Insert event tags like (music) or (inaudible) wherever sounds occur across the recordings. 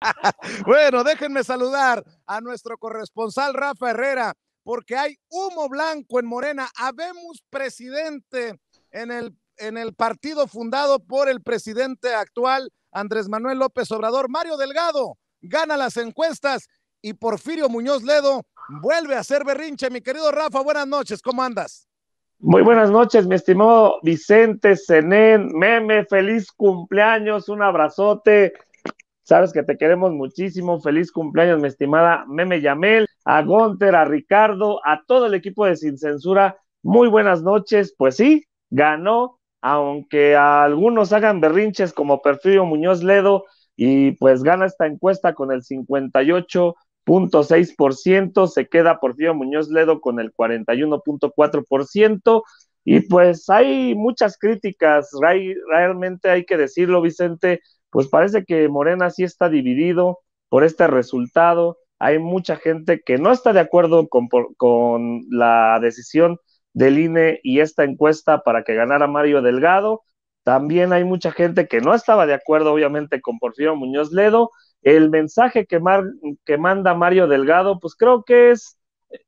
(laughs) bueno, déjenme saludar a nuestro corresponsal Rafa Herrera, porque hay humo blanco en Morena. Habemos presidente en el, en el partido fundado por el presidente actual, Andrés Manuel López Obrador. Mario Delgado gana las encuestas y Porfirio Muñoz Ledo vuelve a ser berrinche. Mi querido Rafa, buenas noches, ¿cómo andas? Muy buenas noches, mi estimado Vicente Zenén, meme, feliz cumpleaños, un abrazote Sabes que te queremos muchísimo. Feliz cumpleaños, mi estimada Meme Yamel, a Gonter, a Ricardo, a todo el equipo de Sin Censura. Muy buenas noches. Pues sí, ganó, aunque algunos hagan berrinches como Perfirio Muñoz Ledo, y pues gana esta encuesta con el 58.6%, se queda Porfirio Muñoz Ledo con el 41.4%. Y pues hay muchas críticas, realmente hay que decirlo, Vicente, pues parece que Morena sí está dividido por este resultado. Hay mucha gente que no está de acuerdo con, la decisión del INE y esta encuesta para que ganara Mario Delgado. También hay mucha gente que no estaba de acuerdo, obviamente, con Porfirio Muñoz Ledo. El mensaje que, que manda Mario Delgado, pues creo que es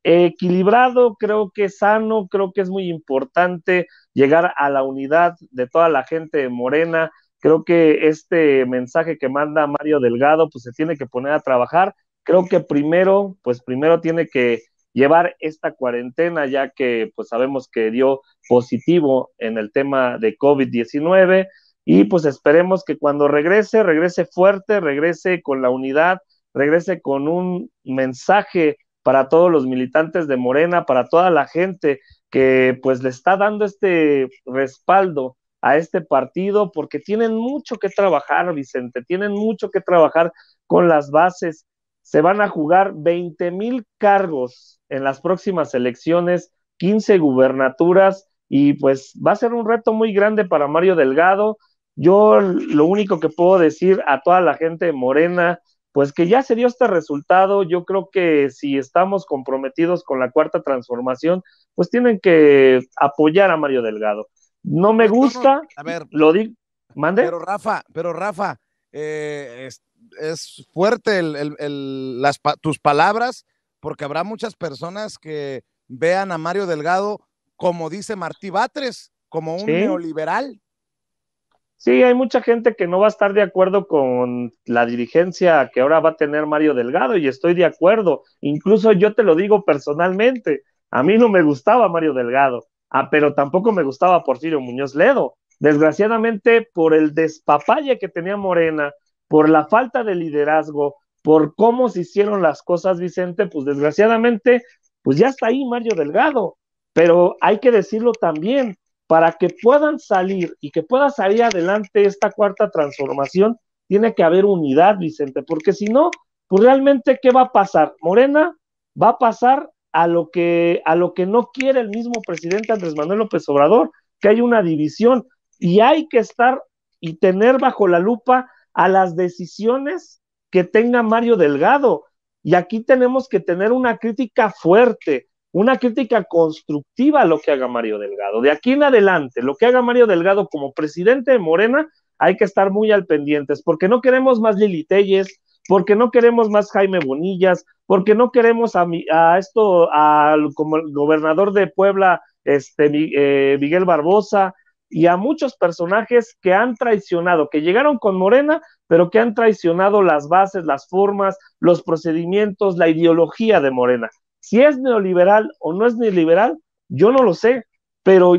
equilibrado, creo que es sano, creo que es muy importante llegar a la unidad de toda la gente de Morena Creo que este mensaje que manda Mario Delgado, pues se tiene que poner a trabajar. Creo que primero, pues primero tiene que llevar esta cuarentena, ya que pues sabemos que dio positivo en el tema de COVID-19 y pues esperemos que cuando regrese, regrese fuerte, regrese con la unidad, regrese con un mensaje para todos los militantes de Morena, para toda la gente que pues le está dando este respaldo a este partido porque tienen mucho que trabajar, Vicente, tienen mucho que trabajar con las bases. Se van a jugar 20 mil cargos en las próximas elecciones, 15 gubernaturas y pues va a ser un reto muy grande para Mario Delgado. Yo lo único que puedo decir a toda la gente de morena, pues que ya se dio este resultado, yo creo que si estamos comprometidos con la cuarta transformación, pues tienen que apoyar a Mario Delgado. No me pues, gusta. A ver. Lo digo. Mande. Pero Rafa, pero Rafa, eh, es, fuerte las, tus palabras, porque habrá muchas personas que vean a Mario Delgado, como dice Martí Batres, como un neoliberal. Sí, hay mucha gente que no va a estar de acuerdo con la dirigencia que ahora va a tener Mario Delgado y estoy de acuerdo. Incluso yo te lo digo personalmente, a mí no me gustaba Mario Delgado. Ah, pero tampoco me gustaba Porfirio Muñoz Ledo. Desgraciadamente, por el despapalle que tenía Morena, por la falta de liderazgo, por cómo se hicieron las cosas, Vicente, pues desgraciadamente, pues ya está ahí Mario Delgado. Pero hay que decirlo también, para que puedan salir y que pueda salir adelante esta cuarta transformación, tiene que haber unidad, Vicente, porque si no, pues realmente, ¿qué va a pasar? Morena va a pasar a lo que, a lo que no quiere el mismo presidente Andrés Manuel López Obrador, que hay una división y hay que estar y tener bajo la lupa a las decisiones que tenga Mario Delgado. Y aquí tenemos que tener una crítica fuerte, una crítica constructiva a lo que haga Mario Delgado. De aquí en adelante, lo que haga Mario Delgado como presidente de Morena, hay que estar muy al pendiente porque no queremos más Lili Telles, porque no queremos más Jaime Bonillas, porque no queremos a, a esto, al gobernador de Puebla, este, eh, Miguel Barbosa, y a muchos personajes que han traicionado, que llegaron con Morena, pero que han traicionado las bases, las formas, los procedimientos, la ideología de Morena. Si es neoliberal o no es neoliberal, yo no lo sé, pero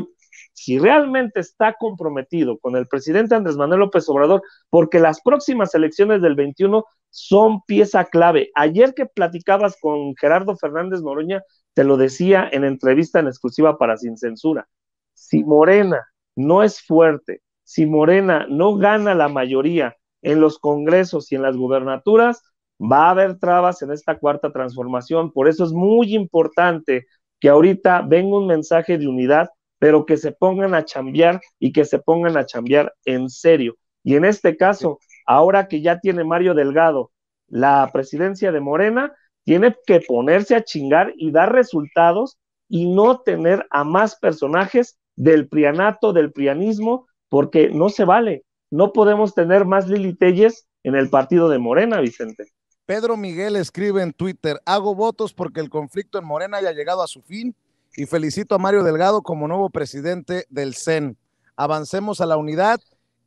si realmente está comprometido con el presidente Andrés Manuel López Obrador, porque las próximas elecciones del 21 son pieza clave. Ayer que platicabas con Gerardo Fernández Moroña, te lo decía en entrevista en exclusiva para Sin Censura. Si Morena no es fuerte, si Morena no gana la mayoría en los congresos y en las gubernaturas, va a haber trabas en esta cuarta transformación. Por eso es muy importante que ahorita venga un mensaje de unidad, pero que se pongan a chambear y que se pongan a chambear en serio. Y en este caso, ahora que ya tiene Mario Delgado la presidencia de Morena, tiene que ponerse a chingar y dar resultados y no tener a más personajes del prianato, del prianismo, porque no se vale. No podemos tener más Lili Telles en el partido de Morena, Vicente. Pedro Miguel escribe en Twitter, hago votos porque el conflicto en Morena haya llegado a su fin y felicito a Mario Delgado como nuevo presidente del CEN. Avancemos a la unidad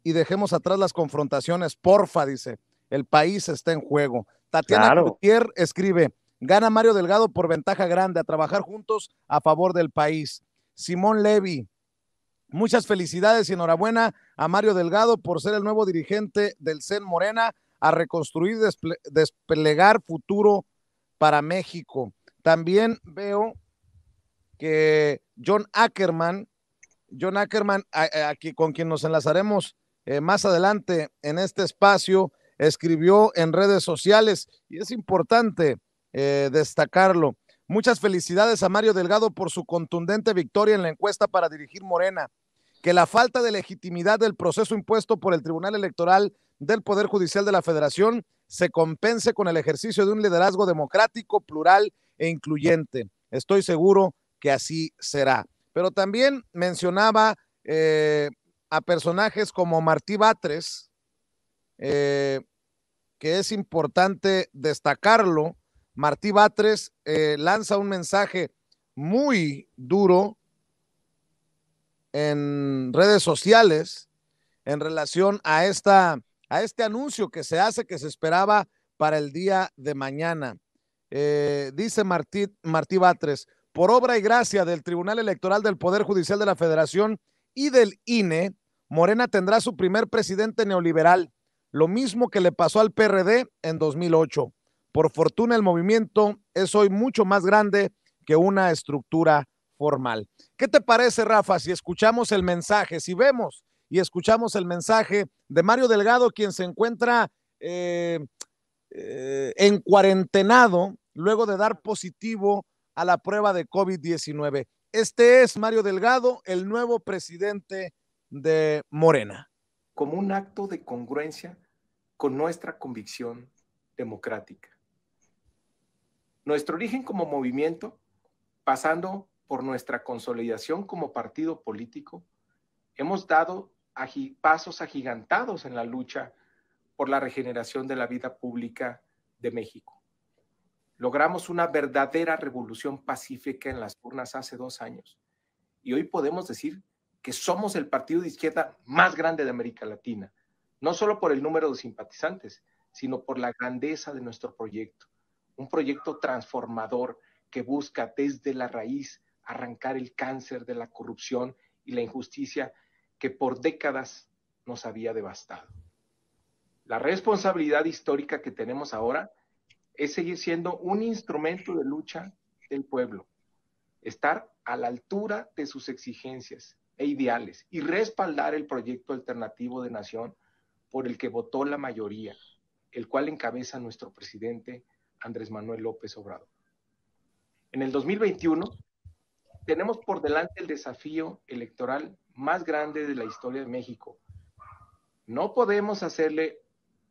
y dejemos atrás las confrontaciones. Porfa, dice, el país está en juego. Tatiana Gutiérrez escribe, gana Mario Delgado por ventaja grande, a trabajar juntos a favor del país. Simón Levy, muchas felicidades y enhorabuena a Mario Delgado por ser el nuevo dirigente del CEN Morena a reconstruir, y desplegar futuro para México. También veo que John Ackerman, John Ackerman, aquí con quien nos enlazaremos eh, más adelante en este espacio, escribió en redes sociales y es importante eh, destacarlo. Muchas felicidades a Mario Delgado por su contundente victoria en la encuesta para dirigir Morena. Que la falta de legitimidad del proceso impuesto por el Tribunal Electoral del Poder Judicial de la Federación se compense con el ejercicio de un liderazgo democrático, plural e incluyente. Estoy seguro que así será. Pero también mencionaba eh, a personajes como Martí Batres, eh, que es importante destacarlo. Martí Batres eh, lanza un mensaje muy duro en redes sociales en relación a, esta, a este anuncio que se hace, que se esperaba para el día de mañana. Eh, dice Martí, Martí Batres, por obra y gracia del Tribunal Electoral del Poder Judicial de la Federación y del INE, Morena tendrá su primer presidente neoliberal, lo mismo que le pasó al PRD en 2008. Por fortuna el movimiento es hoy mucho más grande que una estructura formal. ¿Qué te parece, Rafa, si escuchamos el mensaje, si vemos y escuchamos el mensaje de Mario Delgado, quien se encuentra eh, eh, en cuarentenado luego de dar positivo a la prueba de COVID-19? Este es Mario Delgado, el nuevo presidente de Morena. Como un acto de congruencia con nuestra convicción democrática. Nuestro origen como movimiento, pasando por nuestra consolidación como partido político, hemos dado pasos agigantados en la lucha por la regeneración de la vida pública de México. Logramos una verdadera revolución pacífica en las urnas hace dos años y hoy podemos decir que somos el partido de izquierda más grande de América Latina, no solo por el número de simpatizantes, sino por la grandeza de nuestro proyecto, un proyecto transformador que busca desde la raíz arrancar el cáncer de la corrupción y la injusticia que por décadas nos había devastado. La responsabilidad histórica que tenemos ahora es seguir siendo un instrumento de lucha del pueblo, estar a la altura de sus exigencias, e ideales y respaldar el proyecto alternativo de nación por el que votó la mayoría, el cual encabeza nuestro presidente Andrés Manuel López Obrador. En el 2021 tenemos por delante el desafío electoral más grande de la historia de México. No podemos hacerle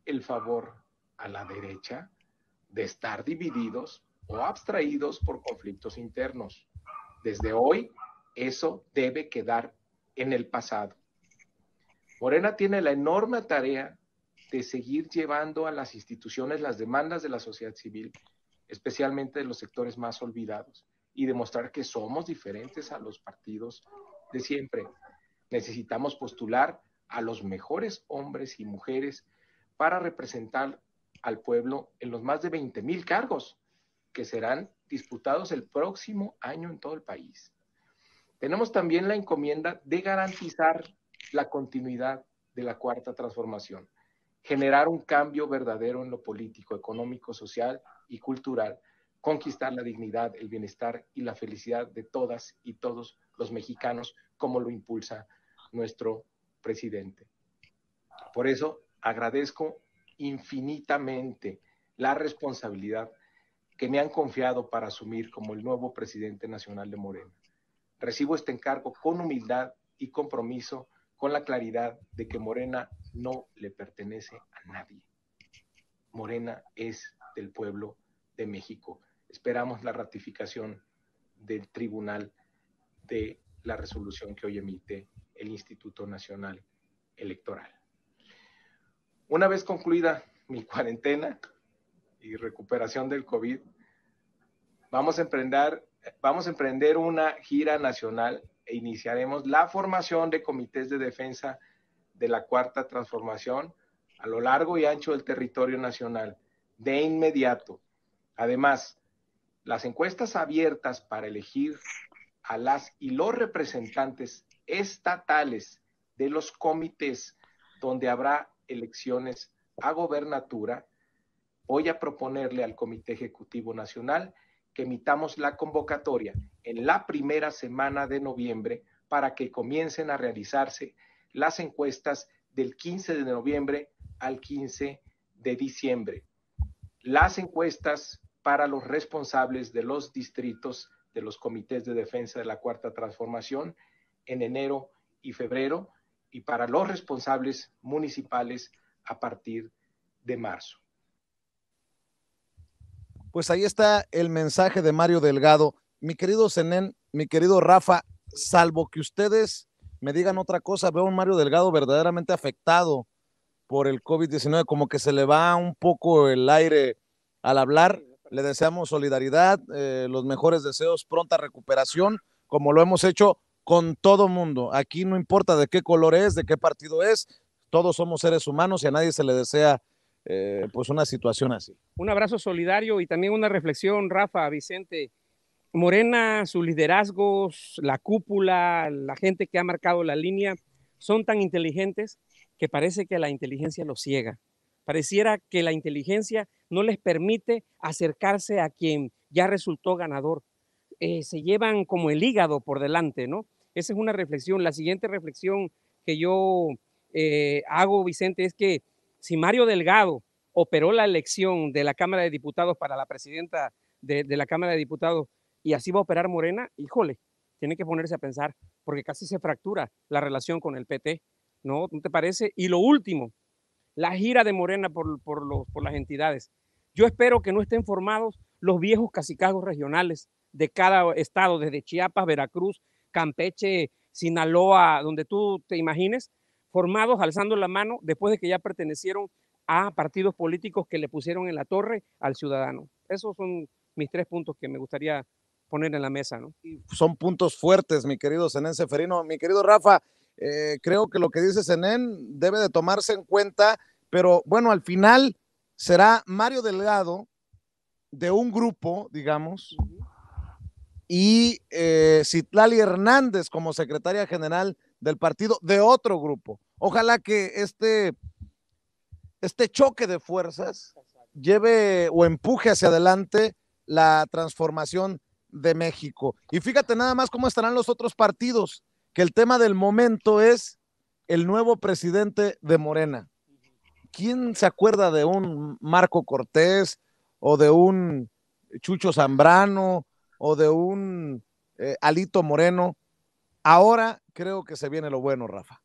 el favor a la derecha de estar divididos o abstraídos por conflictos internos. Desde hoy eso debe quedar en el pasado. Morena tiene la enorme tarea de seguir llevando a las instituciones las demandas de la sociedad civil, especialmente de los sectores más olvidados, y demostrar que somos diferentes a los partidos de siempre. Necesitamos postular a los mejores hombres y mujeres para representar al pueblo en los más de 20.000 mil cargos que serán disputados el próximo año en todo el país tenemos también la encomienda de garantizar la continuidad de la cuarta transformación, generar un cambio verdadero en lo político, económico, social y cultural, conquistar la dignidad, el bienestar y la felicidad de todas y todos los mexicanos, como lo impulsa nuestro presidente. Por eso agradezco infinitamente la responsabilidad que me han confiado para asumir como el nuevo presidente nacional de Morena Recibo este encargo con humildad y compromiso con la claridad de que Morena no le pertenece a nadie. Morena es del pueblo de México. Esperamos la ratificación del tribunal de la resolución que hoy emite el Instituto Nacional Electoral. Una vez concluida mi (laughs) cuarentena y recuperación del COVID, vamos a emprender vamos a emprender una gira nacional e iniciaremos la formación de comités de defensa de la cuarta transformación a lo largo y ancho del territorio nacional, de inmediato. Además, las encuestas abiertas para elegir a las y los representantes estatales de los comités donde habrá elecciones a gobernatura, voy a proponerle al Comité Ejecutivo Nacional que emitamos la convocatoria en la primera semana de noviembre para que comiencen a realizarse las encuestas del 15 de noviembre al 15 de diciembre. Las encuestas para los responsables de los distritos de los comités de defensa de la cuarta transformación en enero y febrero y para los responsables municipales a partir de marzo. Pues ahí está el mensaje de Mario Delgado. Mi querido Zenén, mi querido Rafa, salvo que ustedes me digan otra cosa, veo a un Mario Delgado verdaderamente afectado por el COVID-19, como que se le va un poco el aire al hablar. Le deseamos solidaridad, eh, los mejores deseos, pronta recuperación, como lo hemos hecho con todo mundo. Aquí no importa de qué color es, de qué partido es, todos somos seres humanos y a nadie se le desea eh, pues una situación así. Un abrazo solidario y también una reflexión, Rafa, Vicente. Morena, sus liderazgos, la cúpula, la gente que ha marcado la línea, son tan inteligentes que parece que la inteligencia los ciega. Pareciera que la inteligencia no les permite acercarse a quien ya resultó ganador. Eh, se llevan como el hígado por delante, ¿no? Esa es una reflexión. La siguiente reflexión que yo eh, hago, Vicente, es que si Mario Delgado operó la elección de la Cámara de Diputados para la presidenta de, la Cámara de Diputados y así va a operar Morena, híjole, tiene que ponerse a pensar, porque casi se fractura la relación con el PT, ¿no? ¿No te parece? Y lo último, la gira de Morena por, por las entidades. Yo espero que no estén formados los viejos cacicazgos regionales de cada estado, desde Chiapas, Veracruz, Campeche, Sinaloa, donde tú te imagines, formados alzando la mano después de que ya pertenecieron a partidos políticos que le pusieron en la torre al ciudadano. Esos son mis tres puntos que me gustaría poner en la mesa. Son puntos fuertes, mi querido Zenén Seferino. Mi querido Rafa, eh, creo que lo que dice Zenén debe de tomarse en cuenta, pero bueno, al final será Mario Delgado de un grupo, digamos, y eh, Citlali Hernández como secretaria general del partido de otro grupo. Ojalá que este, este choque de fuerzas lleve o empuje hacia adelante la transformación de México. Y fíjate nada más cómo estarán los otros partidos, que el tema del momento es el nuevo presidente de Morena. ¿Quién se acuerda de un Marco Cortés o de un Chucho Zambrano o de un eh, Alito Moreno? Ahora creo que se viene lo bueno, Rafa.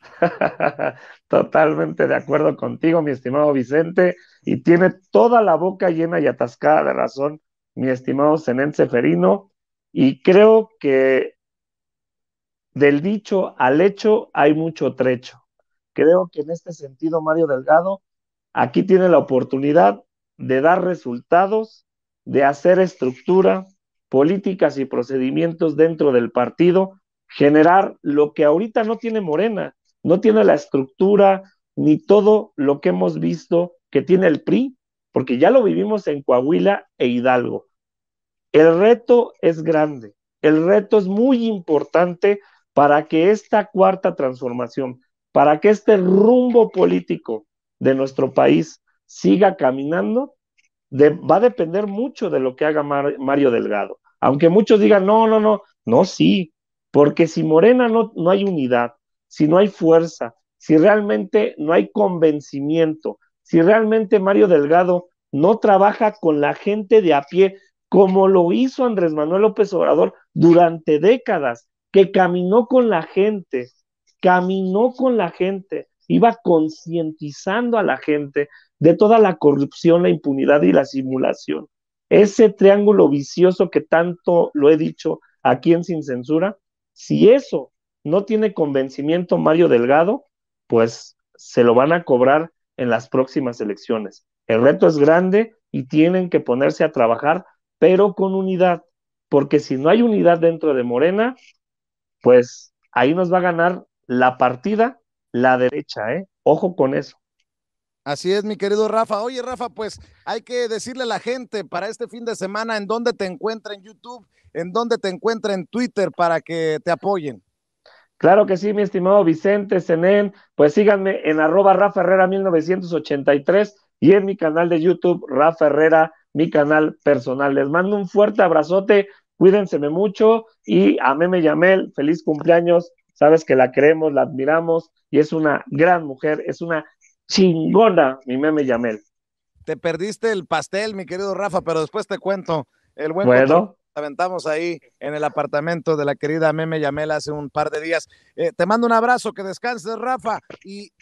(laughs) Totalmente de acuerdo contigo, mi estimado Vicente, y tiene toda la boca llena y atascada de razón, mi estimado Zenén Seferino, y creo que del dicho al hecho hay mucho trecho. Creo que en este sentido, Mario Delgado, aquí tiene la oportunidad de dar resultados, de hacer estructura, políticas y procedimientos dentro del partido generar lo que ahorita no tiene Morena, no tiene la estructura ni todo lo que hemos visto que tiene el PRI, porque ya lo vivimos en Coahuila e Hidalgo. El reto es grande, el reto es muy importante para que esta cuarta transformación, para que este rumbo político de nuestro país siga caminando, va a depender mucho de lo que haga Mario Delgado. Aunque muchos digan, no, no, no, no, sí, porque si Morena no, hay unidad, si no hay fuerza, si realmente no hay convencimiento, si realmente Mario Delgado no trabaja con la gente de a pie, como lo hizo Andrés Manuel López Obrador durante décadas, que caminó con la gente, caminó con la gente, iba concientizando a la gente de toda la corrupción, la impunidad y la simulación. Ese triángulo vicioso que tanto lo he dicho aquí en Sin Censura si eso no tiene convencimiento Mario Delgado, pues se lo van a cobrar en las próximas elecciones. El reto es grande y tienen que ponerse a trabajar, pero con unidad, porque si no hay unidad dentro de Morena, pues ahí nos va a ganar la partida la derecha, ¿eh? Ojo con eso. Así es, mi querido Rafa. Oye, Rafa, pues hay que decirle a la gente para este fin de semana en dónde te encuentra en YouTube, en dónde te encuentra en Twitter para que te apoyen. Claro que sí, mi estimado Vicente Zenén. Pues síganme en arroba Rafa Herrera 1983 y en mi canal de YouTube, Rafa Herrera, mi canal personal. Les mando un fuerte abrazote, cuídense mucho y a Meme Yamel, feliz cumpleaños. Sabes que la queremos, la admiramos y es una gran mujer, es una chingona, mi meme Yamel. Te perdiste el pastel, mi querido Rafa, pero después te cuento. El buen bueno. aventamos ahí en el apartamento de la querida Meme Yamel hace un par de días. Eh, te mando un abrazo, que descanses, Rafa, y